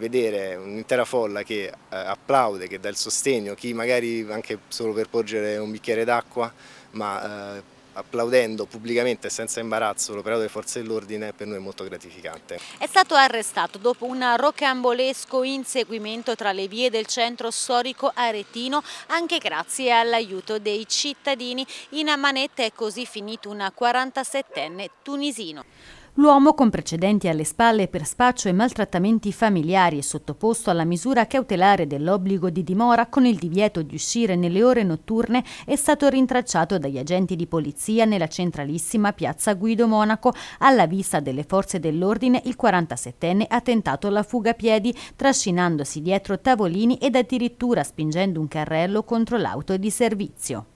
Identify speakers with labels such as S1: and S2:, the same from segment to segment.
S1: Vedere un'intera folla che eh, applaude, che dà il sostegno, chi magari anche solo per porgere un bicchiere d'acqua, ma eh, applaudendo pubblicamente e senza imbarazzo l'operato delle forze dell'ordine per noi è molto gratificante.
S2: È stato arrestato dopo un rocambolesco inseguimento tra le vie del centro storico aretino anche grazie all'aiuto dei cittadini. In manetta è così finito un 47enne tunisino. L'uomo, con precedenti alle spalle per spaccio e maltrattamenti familiari, è sottoposto alla misura cautelare dell'obbligo di dimora con il divieto di uscire nelle ore notturne, è stato rintracciato dagli agenti di polizia nella centralissima piazza Guido Monaco. Alla vista delle forze dell'ordine, il 47enne ha tentato la fuga a piedi, trascinandosi dietro tavolini ed addirittura spingendo un carrello contro l'auto di servizio.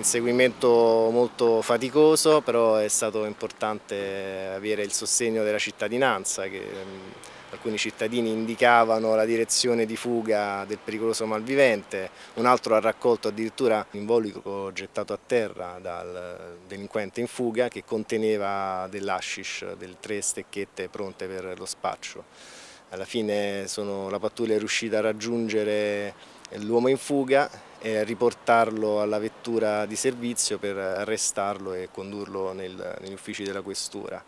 S1: Inseguimento molto faticoso, però è stato importante avere il sostegno della cittadinanza, che mm, alcuni cittadini indicavano la direzione di fuga del pericoloso malvivente, un altro ha raccolto addirittura un involucro gettato a terra dal delinquente in fuga che conteneva dell'ashish, delle tre stecchette pronte per lo spaccio. Alla fine sono, la pattuglia è riuscita a raggiungere l'uomo in fuga eh, riportarlo alla vettura di servizio per arrestarlo e condurlo nel, negli uffici della questura.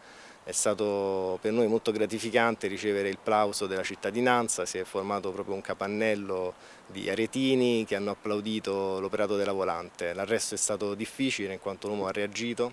S1: È stato per noi molto gratificante ricevere il plauso della cittadinanza, si è formato proprio un capannello di aretini che hanno applaudito l'operato della volante. L'arresto è stato difficile in quanto l'uomo ha reagito,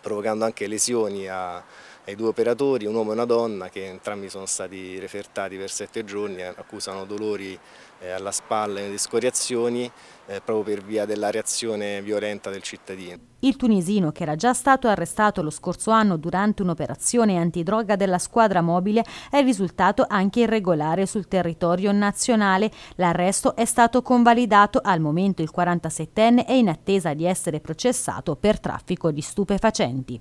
S1: provocando anche lesioni a, ai due operatori, un uomo e una donna, che entrambi sono stati refertati per sette giorni, accusano dolori eh, alla spalla e discoriazioni eh, proprio per via della reazione violenta del cittadino.
S2: Il tunisino, che era già stato arrestato lo scorso anno durante un'operazione antidroga della squadra mobile, è risultato anche irregolare sul territorio nazionale. L'arresto è stato convalidato al momento il 47enne è in attesa di essere processato per traffico di stupefacenti.